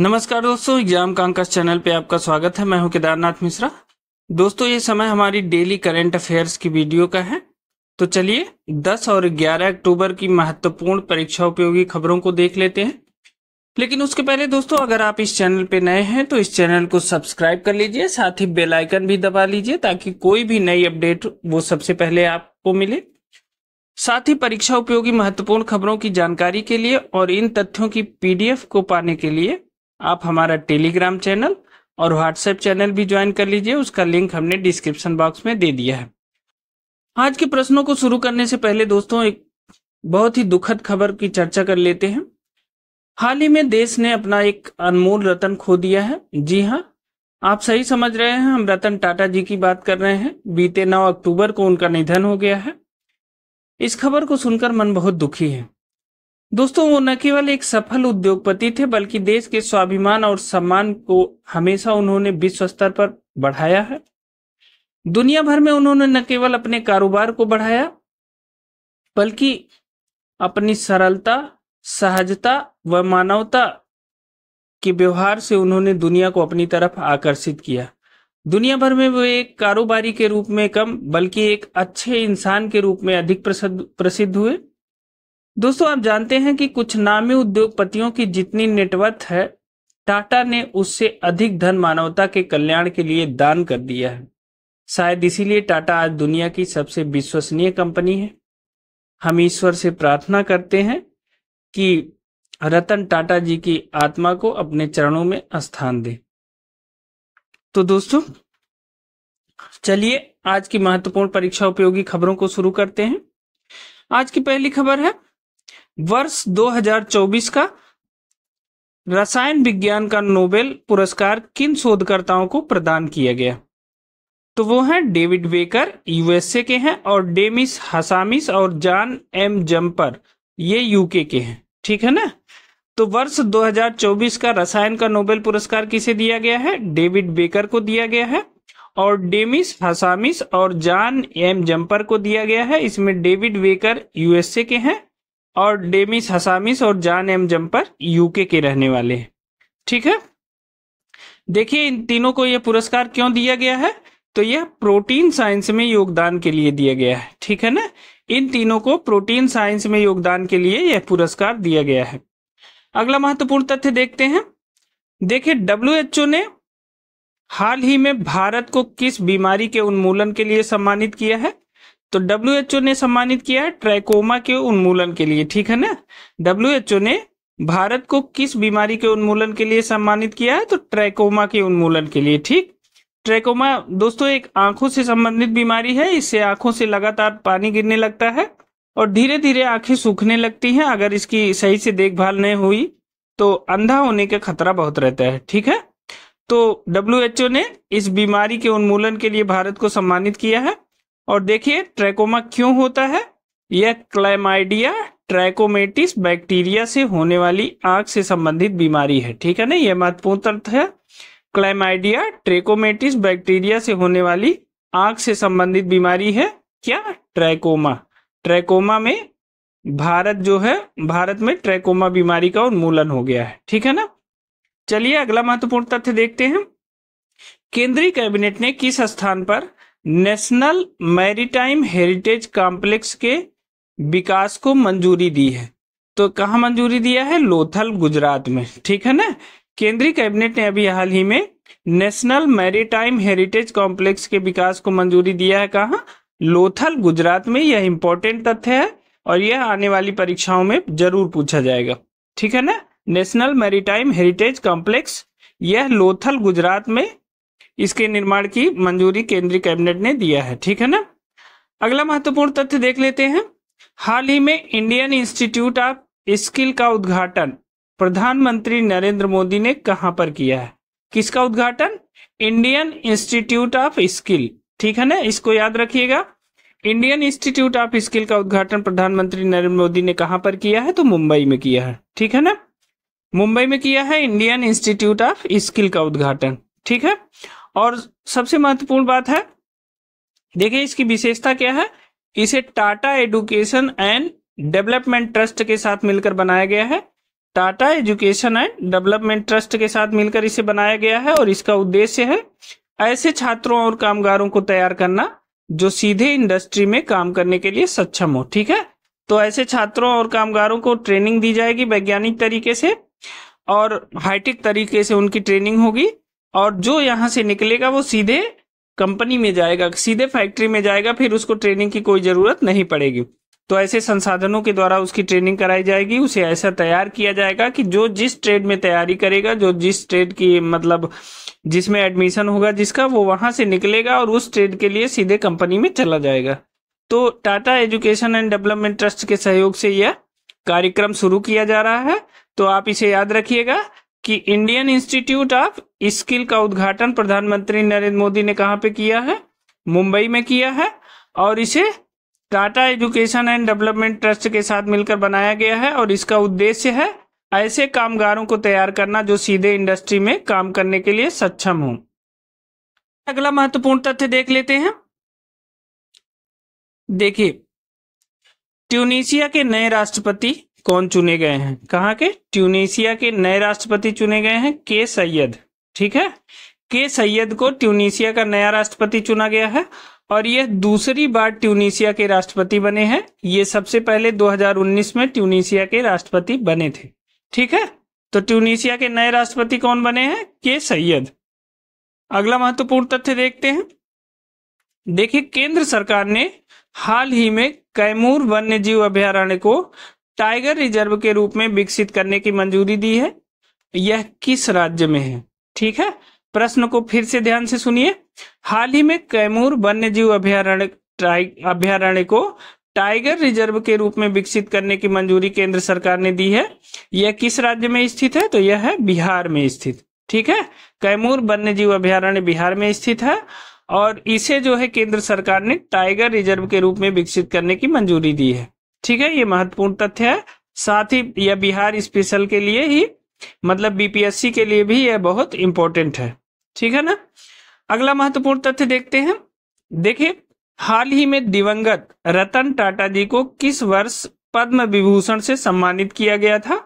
नमस्कार दोस्तों exam कांकस channel पे आपका स्वागत है मैं हूं केदारनाथ मिश्रा दोस्तों ये समय हमारी डेली करंट अफेयर्स की वीडियो का है तो चलिए 10 और 11 अक्टूबर की महत्वपूर्ण परीक्षा उपयोगी खबरों को देख लेते हैं लेकिन उसके पहले दोस्तों अगर आप इस चैनल पे नए हैं तो इस चैनल को सब्सक्राइब कर लीजिए साथ ही बेलाइकन भी दबा लीजिए ताकि कोई भी नई अपडेट वो सबसे पहले आपको मिले साथ ही परीक्षा उपयोगी महत्वपूर्ण खबरों की जानकारी के लिए और इन तथ्यों की पीडीएफ को पाने के लिए आप हमारा टेलीग्राम चैनल और व्हाट्सएप चैनल भी ज्वाइन कर लीजिए उसका लिंक हमने डिस्क्रिप्शन बॉक्स में दे दिया है आज के प्रश्नों को शुरू करने से पहले दोस्तों एक बहुत ही दुखद खबर की चर्चा कर लेते हैं हाल ही में देश ने अपना एक अनमोल रतन खो दिया है जी हाँ आप सही समझ रहे हैं हम रतन टाटा जी की बात कर रहे हैं बीते 9 अक्टूबर को उनका निधन हो गया है इस खबर को सुनकर मन बहुत दुखी है दोस्तों वो न केवल एक सफल उद्योगपति थे बल्कि देश के स्वाभिमान और सम्मान को हमेशा उन्होंने विश्व स्तर पर बढ़ाया है दुनिया भर में उन्होंने न केवल अपने कारोबार को बढ़ाया बल्कि अपनी सरलता सहजता व मानवता के व्यवहार से उन्होंने दुनिया को अपनी तरफ आकर्षित किया दुनिया भर में वो एक कारोबारी के रूप में कम बल्कि एक अच्छे इंसान के रूप में अधिक प्रसिद्ध हुए दोस्तों आप जानते हैं कि कुछ नामी उद्योगपतियों की जितनी नेटवर्थ है टाटा ने उससे अधिक धन मानवता के कल्याण के लिए दान कर दिया है शायद इसीलिए टाटा आज दुनिया की सबसे विश्वसनीय कंपनी है हम ईश्वर से प्रार्थना करते हैं कि रतन टाटा जी की आत्मा को अपने चरणों में स्थान दे तो दोस्तों चलिए आज की महत्वपूर्ण परीक्षा उपयोगी खबरों को शुरू करते हैं आज की पहली खबर है वर्ष 2024 का रसायन विज्ञान का नोबेल पुरस्कार किन शोधकर्ताओं को प्रदान किया गया तो वो हैं डेविड बेकर यूएसए के हैं और डेमिस हसामिस और जॉन एम जम्पर ये यूके के हैं ठीक है ना तो वर्ष 2024 का रसायन का नोबेल पुरस्कार किसे दिया गया है डेविड बेकर को दिया गया है और डेमिस हसामिस और जॉन एम जम्पर को दिया गया है इसमें डेविड बेकर यूएसए के हैं और डेमिस हसामिस और जान एम जम्पर यूके के रहने वाले हैं ठीक है देखिए इन तीनों को यह पुरस्कार क्यों दिया गया है तो यह प्रोटीन साइंस में योगदान के लिए दिया गया है ठीक है ना इन तीनों को प्रोटीन साइंस में योगदान के लिए यह पुरस्कार दिया गया है अगला महत्वपूर्ण तथ्य देखते हैं देखिए डब्ल्यूएचओ ने हाल ही में भारत को किस बीमारी के उन्मूलन के लिए सम्मानित किया है तो डब्ल्यू ने सम्मानित किया है ट्रैकोमा के उन्मूलन के लिए ठीक है ना डब्ल्यू ने भारत को किस बीमारी के उन्मूलन के लिए सम्मानित किया है तो ट्रैकोमा के उन्मूलन के लिए ठीक ट्रैकोमा दोस्तों एक आंखों से संबंधित बीमारी है इससे आंखों से लगातार पानी गिरने लगता है और धीरे धीरे आंखें सूखने लगती हैं अगर इसकी सही से देखभाल नहीं हुई तो अंधा होने का खतरा बहुत रहता है ठीक है तो डब्ल्यू ने इस बीमारी के उन्मूलन के लिए भारत को सम्मानित किया है और देखिए ट्रैकोमा क्यों होता है यह क्लाइमाइडिया ट्रैकोमेटिस बैक्टीरिया से होने वाली आंख से संबंधित बीमारी है ठीक है ना यह महत्वपूर्ण तथ्य है क्लाइमाइडिया ट्रेकोमेटिस बैक्टीरिया से होने वाली आंख से संबंधित बीमारी है क्या ट्रैकोमा ट्रैकोमा में भारत जो है भारत में ट्रैकोमा बीमारी का उन्मूलन हो गया है ठीक है ना चलिए अगला महत्वपूर्ण तथ्य देखते हैं केंद्रीय कैबिनेट ने किस स्थान पर नेशनल मैरीटाइम हेरिटेज कॉम्प्लेक्स के विकास को मंजूरी दी है तो कहाँ मंजूरी दिया है लोथल गुजरात में ठीक है ना केंद्रीय कैबिनेट ने अभी हाल ही में नेशनल मैरीटाइम हेरिटेज कॉम्प्लेक्स के विकास को मंजूरी दिया है कहा लोथल गुजरात में यह इंपॉर्टेंट तथ्य है और यह आने वाली परीक्षाओं में जरूर पूछा जाएगा ठीक है ना नेशनल मैरीटाइम हेरिटेज कॉम्प्लेक्स यह लोथल गुजरात में इसके निर्माण की मंजूरी केंद्रीय कैबिनेट ने दिया है ठीक है ना अगला महत्वपूर्ण तथ्य देख लेते हैं हाल ही में इंडियन इंस्टीट्यूट ऑफ स्किल का उद्घाटन प्रधानमंत्री नरेंद्र मोदी ने कहां पर किया है किसका उद्घाटन इंडियन इंस्टीट्यूट ऑफ स्किल ठीक है ना इसको याद रखिएगा इंडियन इंस्टीट्यूट ऑफ स्किल का उद्घाटन प्रधानमंत्री नरेंद्र मोदी ने कहां पर किया है तो मुंबई में किया है ठीक है ना मुंबई में किया है इंडियन इंस्टीट्यूट ऑफ स्किल का उद्घाटन ठीक है और सबसे महत्वपूर्ण बात है देखिए इसकी विशेषता क्या है इसे Tata education and development trust के साथ मिलकर बनाया गया है Tata education and development trust के साथ मिलकर इसे बनाया गया है और इसका उद्देश्य है ऐसे छात्रों और कामगारों को तैयार करना जो सीधे इंडस्ट्री में काम करने के लिए सक्षम हो ठीक है तो ऐसे छात्रों और कामगारों को ट्रेनिंग दी जाएगी वैज्ञानिक तरीके से और हाईटेक तरीके से उनकी ट्रेनिंग होगी और जो यहाँ से निकलेगा वो सीधे कंपनी में जाएगा सीधे फैक्ट्री में जाएगा फिर उसको ट्रेनिंग की कोई ज़रूरत नहीं पड़ेगी तो ऐसे संसाधनों के द्वारा उसकी ट्रेनिंग कराई जाएगी उसे ऐसा तैयार किया जाएगा कि जो जिस ट्रेड में तैयारी करेगा जो जिस ट्रेड की मतलब जिसमें एडमिशन होगा जिसका वो वहां से निकलेगा और उस ट्रेड के लिए सीधे कंपनी में चला जाएगा तो Tata education and development trust के सहयोग से यह कार्यक्रम शुरू किया जा रहा है तो आप इसे याद रखिएगा कि इंडियन इंस्टीट्यूट ऑफ स्किल का उद्घाटन प्रधानमंत्री नरेंद्र मोदी ने कहा पे किया है मुंबई में किया है और इसे Tata education and development trust के साथ मिलकर बनाया गया है और इसका उद्देश्य है ऐसे कामगारों को तैयार करना जो सीधे इंडस्ट्री में काम करने के लिए सक्षम हो अगला महत्वपूर्ण तथ्य देख लेते हैं देखिए ट्यूनिशिया के नए राष्ट्रपति कौन चुने गए हैं कहाँ के ट्यूनिशिया के नए राष्ट्रपति चुने गए हैं के सैयद ठीक है के सैयद को ट्यूनीशिया का नया राष्ट्रपति चुना गया है और यह दूसरी बार ट्यूनीशिया के राष्ट्रपति बने हैं ये सबसे पहले 2019 में ट्यूनीशिया के राष्ट्रपति बने थे ठीक है तो ट्यूनीशिया के नए राष्ट्रपति कौन बने हैं के सैयद अगला महत्वपूर्ण तथ्य देखते हैं देखिए केंद्र सरकार ने हाल ही में कैमूर वन्य जीव अभ्यारण्य को टाइगर रिजर्व के रूप में विकसित करने की मंजूरी दी है यह किस राज्य में है ठीक है प्रश्न को फिर से ध्यान से सुनिए हाल ही में कैमूर वन्य जीव अभ्यारण्य अभ्यारण्य को टाइगर रिजर्व के रूप में विकसित करने की मंजूरी केंद्र सरकार ने दी है यह किस राज्य में स्थित है तो यह है बिहार में स्थित ठीक है कैमूर वन्य जीव अभ्यारण्य बिहार में स्थित है और इसे जो है केंद्र सरकार ने टाइगर रिजर्व के रूप में विकसित करने की मंजूरी दी है ठीक है ये महत्वपूर्ण तथ्य है साथ ही यह बिहार स्पेशल के लिए ही मतलब बीपीएससी के लिए भी यह बहुत इंपॉर्टेंट है ठीक है ना अगला महत्वपूर्ण तथ्य देखते हैं देखिए हाल ही में दिवंगत रतन टाटा जी को किस वर्ष पद्म विभूषण से सम्मानित किया गया था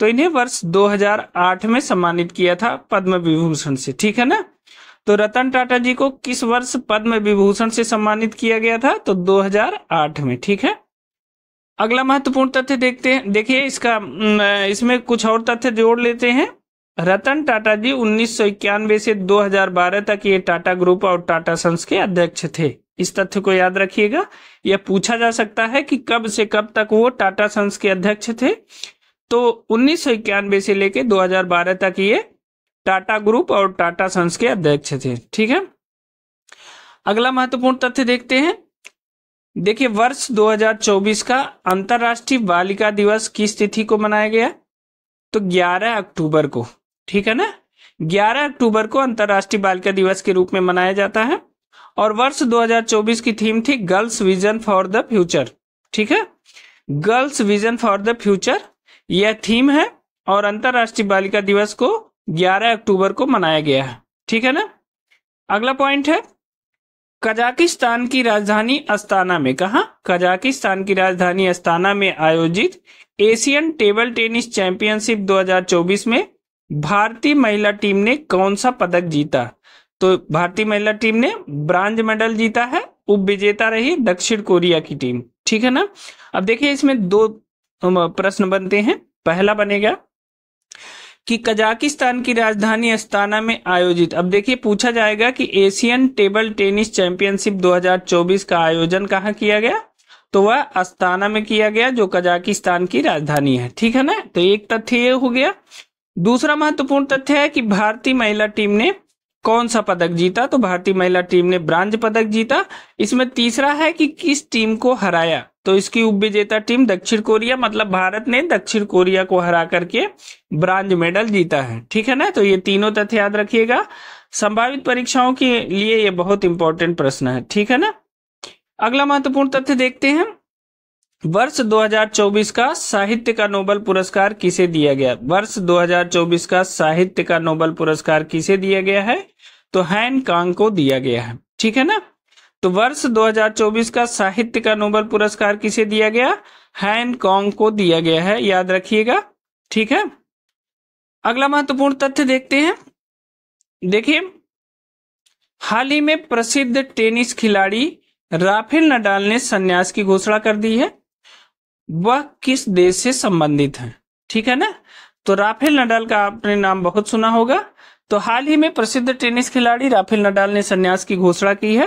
तो इन्हें वर्ष 2008 में सम्मानित किया था पद्म विभूषण से ठीक है ना तो रतन टाटा जी को किस वर्ष पद्म विभूषण से सम्मानित किया गया था तो 2008 में ठीक है अगला महत्वपूर्ण तथ्य देखते हैं देखिए इसका इसमें कुछ और तथ्य जोड़ लेते हैं रतन टाटा जी उन्नीस से 2012 तक ये टाटा ग्रुप और टाटा सन्स के अध्यक्ष थे इस तथ्य को याद रखिएगा यह पूछा जा सकता है कि कब से कब तक वो टाटा सन्स के अध्यक्ष थे तो उन्नीस से लेकर 2012 तक ये टाटा ग्रुप और टाटा सन्स के अध्यक्ष थे ठीक है अगला महत्वपूर्ण तथ्य देखते हैं देखिए वर्ष 2024 का अंतर्राष्ट्रीय बालिका दिवस किस तिथि को मनाया गया तो 11 अक्टूबर को ठीक है ना 11 अक्टूबर को अंतर्राष्ट्रीय बालिका दिवस के रूप में मनाया जाता है और वर्ष 2024 की थीम थी girls vision for the future ठीक है girls vision for the future यह थीम है और अंतर्राष्ट्रीय बालिका दिवस को 11 अक्टूबर को मनाया गया है ठीक है ना अगला पॉइंट है कजाकिस्तान की राजधानी अस्ताना में कहा कजाकिस्तान की राजधानी अस्ताना में आयोजित एशियन टेबल टेनिस चैंपियनशिप 2024 में भारतीय महिला टीम ने कौन सा पदक जीता तो भारतीय महिला टीम ने ब्रांज मेडल जीता है उप विजेता रही दक्षिण कोरिया की टीम ठीक है ना अब देखिए इसमें दो प्रश्न बनते हैं पहला बनेगा कि कजाकिस्तान की राजधानी अस्ताना में आयोजित अब देखिए पूछा जाएगा कि एशियन टेबल टेनिस चैंपियनशिप 2024 का आयोजन कहाँ किया गया तो वह अस्ताना में किया गया जो कजाकिस्तान की राजधानी है ठीक है ना तो एक तथ्य ये हो गया दूसरा महत्वपूर्ण तथ्य है कि भारतीय महिला टीम ने कौन सा पदक जीता तो भारतीय महिला टीम ने ब्रांज पदक जीता इसमें तीसरा है कि किस टीम को हराया तो इसकी उप विजेता टीम दक्षिण कोरिया मतलब भारत ने दक्षिण कोरिया को हरा करके ब्रांज मेडल जीता है ठीक है ना तो ये तीनों तथ्य याद रखिएगा संभावित परीक्षाओं के लिए ये बहुत इंपॉर्टेंट प्रश्न है ठीक है ना अगला महत्वपूर्ण तथ्य देखते हैं वर्ष 2024 का साहित्य का नोबल पुरस्कार किसे दिया गया वर्ष 2024 का साहित्य का नोबल पुरस्कार किसे दिया गया है तो हैन कांग को दिया गया है ठीक है ना तो वर्ष 2024 का साहित्य का नोबेल पुरस्कार किसे दिया गया हैन कांग को दिया गया है याद रखिएगा ठीक है अगला महत्वपूर्ण तथ्य देखते हैं देखिए हाल ही में प्रसिद्ध टेनिस खिलाड़ी राफेल नडाल ने संन्यास की घोषणा कर दी है वह किस देश से संबंधित है ठीक है ना तो राफेल नडाल का आपने नाम बहुत सुना होगा तो हाल ही में प्रसिद्ध टेनिस खिलाड़ी राफेल नडाल ने संन्यास की घोषणा की है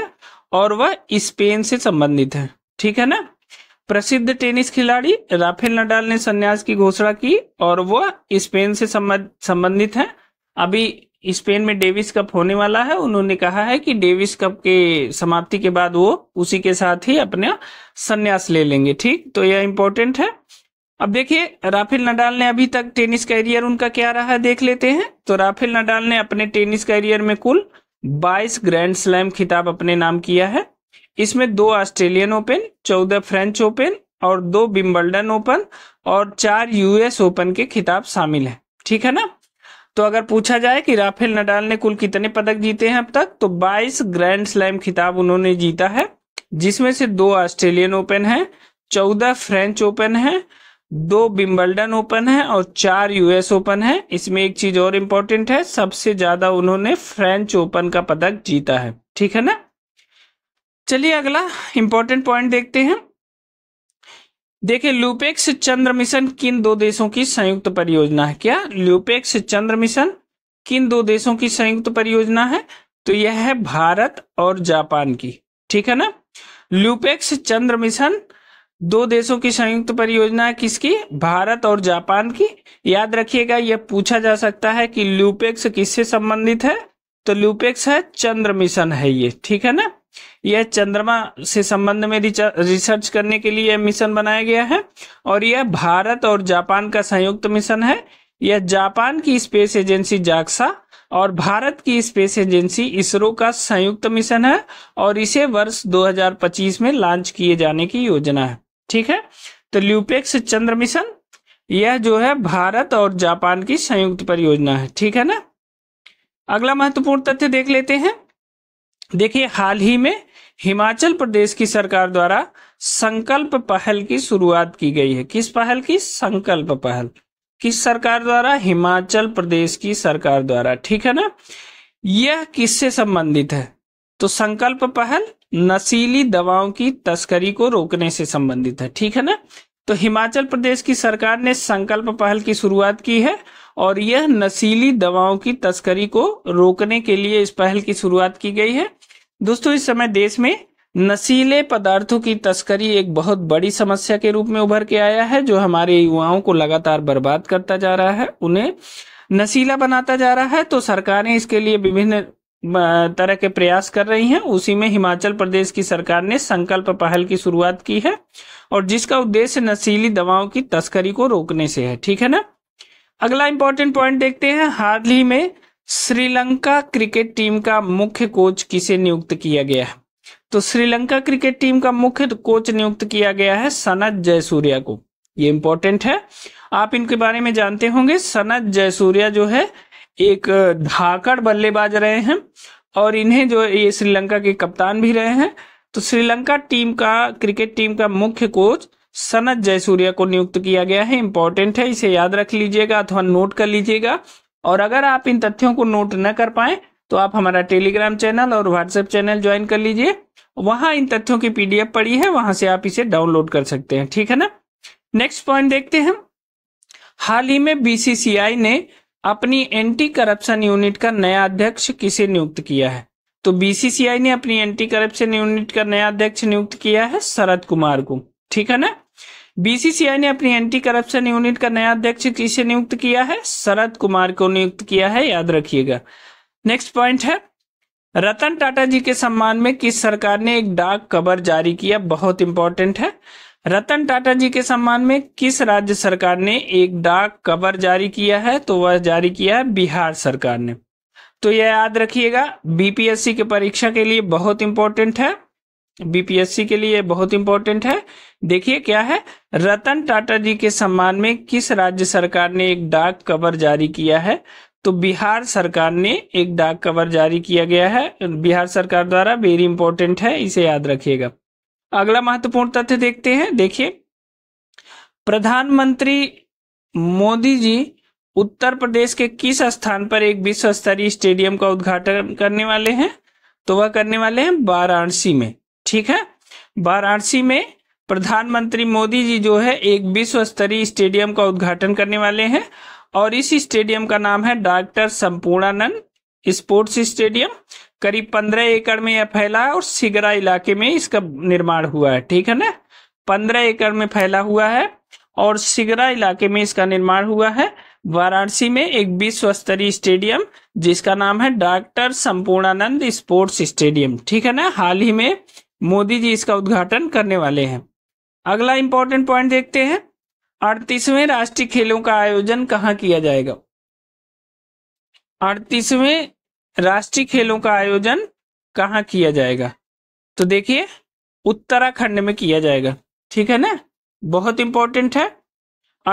और वह स्पेन से संबंधित है ठीक है ना प्रसिद्ध टेनिस खिलाड़ी राफेल नडाल ने संन्यास की घोषणा की और वह स्पेन से संबंधित है अभी स्पेन में डेविस कप होने वाला है उन्होंने कहा है कि डेविस कप के समाप्ति के बाद वो उसी के साथ ही अपना संन्यास ले लेंगे ठीक तो यह इंपॉर्टेंट है अब देखिए राफेल नडाल ने अभी तक टेनिस कैरियर उनका क्या रहा देख लेते हैं तो राफेल नडाल ने अपने टेनिस कैरियर में कुल 22 ग्रैंड स्लैम खिताब अपने नाम किया है इसमें दो ऑस्ट्रेलियन ओपन चौदह फ्रेंच ओपन और दो बिम्बल्डन ओपन और चार यूएस ओपन के खिताब शामिल है ठीक है ना तो अगर पूछा जाए कि राफेल नडाल ने कुल कितने पदक जीते हैं अब तक तो बाईस ग्रैंड स्लैम खिताब उन्होंने जीता है जिसमें से दो ऑस्ट्रेलियन ओपन है चौदह फ्रेंच ओपन है दो बिम्बल्डन ओपन है और चार यूएस ओपन है इसमें एक चीज और इम्पोर्टेंट है सबसे ज्यादा उन्होंने फ्रेंच ओपन का पदक जीता है ठीक है ना चलिए अगला इंपॉर्टेंट पॉइंट देखते हैं देखिए लुपेक्स चंद्र मिशन किन दो देशों की संयुक्त परियोजना है क्या लुपेक्स चंद्र मिशन किन दो देशों की संयुक्त परियोजना है तो यह है भारत और जापान की ठीक है ना लुपेक्स चंद्र मिशन दो देशों की संयुक्त परियोजना किसकी भारत और जापान की याद रखिएगा यह पूछा जा सकता है कि ल्यूपेक्स किससे संबंधित है तो ल्यूपेक्स है चंद्र मिशन है ये ठीक है ना यह चंद्रमा से संबंध में रिसर्च करने के लिए मिशन बनाया गया है और यह भारत और जापान का संयुक्त मिशन है यह जापान की स्पेस एजेंसी जाक्सा और भारत की स्पेस एजेंसी इसरो का संयुक्त मिशन है और इसे वर्ष 2025 में लॉन्च किए जाने की योजना है ठीक है तो ल्यूपेक्स चंद्र मिशन यह जो है भारत और जापान की संयुक्त परियोजना है ठीक है ना अगला महत्वपूर्ण तथ्य देख लेते हैं देखिए हाल ही में हिमाचल प्रदेश की सरकार द्वारा संकल्प पहल की शुरुआत की गई है किस पहल की संकल्प पहल किस सरकार द्वारा हिमाचल प्रदेश की सरकार द्वारा ठीक है ना यह किससे संबंधित है तो संकल्प पहल नशीली दवाओं की तस्करी को रोकने से संबंधित है ठीक है ना तो हिमाचल प्रदेश की सरकार ने संकल्प पहल की शुरुआत की है और यह नशीली दवाओं की तस्करी को रोकने के लिए इस पहल की शुरुआत की गई है दोस्तों इस समय देश में नशीले पदार्थों की तस्करी एक बहुत बड़ी समस्या के रूप में उभर के आया है जो हमारे युवाओं को लगातार बर्बाद करता जा रहा है उन्हें नशीला बनाता जा रहा है तो सरकारें इसके लिए विभिन्न तरह के प्रयास कर रही हैं उसी में हिमाचल प्रदेश की सरकार ने संकल्प पहल की शुरुआत की है और जिसका उद्देश्य नशीली दवाओं की तस्करी को रोकने से है ठीक है ना अगला इंपॉर्टेंट पॉइंट देखते हैं हाल ही में श्रीलंका क्रिकेट टीम का मुख्य कोच किसे नियुक्त किया गया है तो श्रीलंका क्रिकेट टीम का मुख्य कोच नियुक्त किया गया है सनत जयसूर्या को ये इंपॉर्टेंट है आप इनके बारे में जानते होंगे सनत जयसूर्या जो है एक धाकड़ बल्लेबाज रहे हैं और इन्हें जो ये श्रीलंका के कप्तान भी रहे हैं तो श्रीलंका टीम का क्रिकेट टीम का मुख्य कोच सनत जयसूर्या को नियुक्त किया गया है इंपॉर्टेंट है इसे याद रख लीजिएगा अथवा नोट कर लीजिएगा और अगर आप इन तथ्यों को नोट न कर पाए तो आप हमारा टेलीग्राम चैनल और व्हाट्सएप चैनल ज्वाइन कर लीजिए वहां इन तथ्यों की पीडीएफ पड़ी है वहां से आप इसे डाउनलोड कर सकते हैं ठीक है ना नेक्स्ट पॉइंट देखते हैं हाल ही में बीसीसीआई ने अपनी एंटी करप्शन यूनिट का नया अध्यक्ष किसे नियुक्त किया है तो बीसीसीआई ने अपनी एंटी करप्शन यूनिट का नया अध्यक्ष नियुक्त किया है शरद कुमार को ठीक है ना बीसीसीआई ने अपनी एंटी करप्शन यूनिट का नया अध्यक्ष किसे नियुक्त किया है शरद कुमार को नियुक्त किया है याद रखिएगा नेक्स्ट पॉइंट है रतन टाटा जी के सम्मान में किस सरकार ने एक डाक कवर जारी किया बहुत इंपॉर्टेंट है रतन टाटा जी के सम्मान में किस राज्य सरकार ने एक डाक कवर जारी किया है तो वह जारी किया है बिहार सरकार ने तो यह याद रखिएगा बीपीएससी के परीक्षा के लिए बहुत इंपॉर्टेंट है बीपीएससी के लिए बहुत इंपॉर्टेंट है देखिए क्या है रतन टाटा जी के सम्मान में किस राज्य सरकार ने एक डाक कवर जारी किया है तो बिहार सरकार ने एक डाक कवर जारी किया गया है बिहार सरकार द्वारा वेरी इंपॉर्टेंट है इसे याद रखिएगा अगला महत्वपूर्ण तथ्य देखते हैं देखिए प्रधानमंत्री मोदी जी उत्तर प्रदेश के किस स्थान पर एक विश्व स्तरीय स्टेडियम का उद्घाटन करने वाले हैं तो वह करने वाले हैं वाराणसी में ठीक है वाराणसी में प्रधानमंत्री मोदी जी जो है एक विश्व स्तरीय स्टेडियम का उद्घाटन करने वाले हैं और इस स्टेडियम का नाम है डॉक्टर संपूर्णानंद स्पोर्ट्स स्टेडियम करीब पंद्रह एकड़ में यह फैला और सिगरा इलाके में इसका निर्माण हुआ है ठीक है ना पंद्रह एकड़ में फैला हुआ है और सिगरा इलाके में इसका निर्माण हुआ है वाराणसी में एक विश्व स्तरीय स्टेडियम जिसका नाम है डॉक्टर संपूर्णानंद स्पोर्ट्स स्टेडियम ठीक है ना हाल ही में मोदी जी इसका उद्घाटन करने वाले हैं अगला इंपॉर्टेंट पॉइंट देखते हैं अड़तीसवें राष्ट्रीय खेलों का आयोजन कहाँ किया जाएगा अड़तीसवें राष्ट्रीय खेलों का आयोजन कहाँ किया जाएगा तो देखिए उत्तराखंड में किया जाएगा ठीक है ना बहुत इंपॉर्टेंट है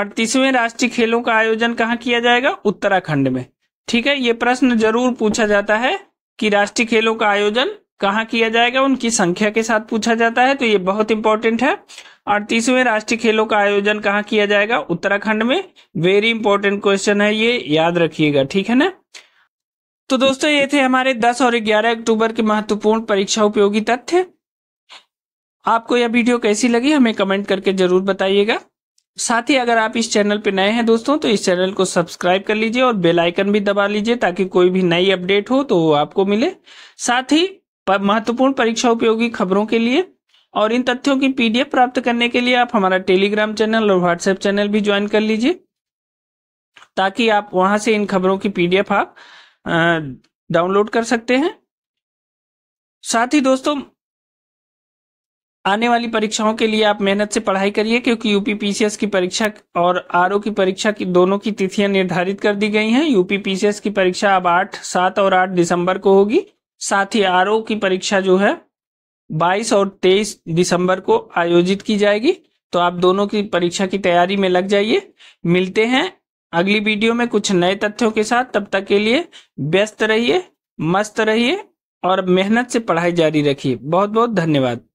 अड़तीसवें राष्ट्रीय खेलों का आयोजन कहाँ किया जाएगा उत्तराखंड में ठीक है ये प्रश्न जरूर पूछा जाता है कि राष्ट्रीय खेलों का आयोजन कहाँ किया जाएगा उनकी संख्या के साथ पूछा जाता है तो ये बहुत इंपॉर्टेंट है अड़तीसवें राष्ट्रीय खेलों का आयोजन कहाँ किया जाएगा उत्तराखंड में वेरी इंपॉर्टेंट क्वेश्चन है ये याद रखिएगा ठीक है ना तो दोस्तों ये थे हमारे 10 और 11 अक्टूबर के महत्वपूर्ण परीक्षा उपयोगी तथ्य आपको यह वीडियो कैसी लगी हमें कमेंट करके जरूर बताइएगा साथ ही अगर आप इस चैनल पर नए हैं दोस्तों तो इस चैनल को सब्सक्राइब कर लीजिए और बेल आइकन भी दबा लीजिए ताकि कोई भी नई अपडेट हो तो वो आपको मिले साथ ही महत्वपूर्ण परीक्षा उपयोगी खबरों के लिए और इन तथ्यों की पीडीएफ प्राप्त करने के लिए आप हमारा टेलीग्राम चैनल और व्हाट्सएप चैनल भी ज्वाइन कर लीजिए ताकि आप वहां से इन खबरों की पीडीएफ आप डाउनलोड कर सकते हैं साथ ही दोस्तों आने वाली परीक्षाओं के लिए आप मेहनत से पढ़ाई करिए क्योंकि यूपी पीसीएस की परीक्षा और आरओ की परीक्षा की दोनों की तिथियां निर्धारित कर दी गई हैं यूपी पीसीएस की परीक्षा अब आठ सात और आठ दिसंबर को होगी साथ ही आरओ की परीक्षा जो है बाईस और तेईस दिसंबर को आयोजित की जाएगी तो आप दोनों की परीक्षा की तैयारी में लग जाइए मिलते हैं अगली वीडियो में कुछ नए तथ्यों के साथ तब तक के लिए व्यस्त रहिए मस्त रहिए और मेहनत से पढ़ाई जारी रखिए बहुत बहुत धन्यवाद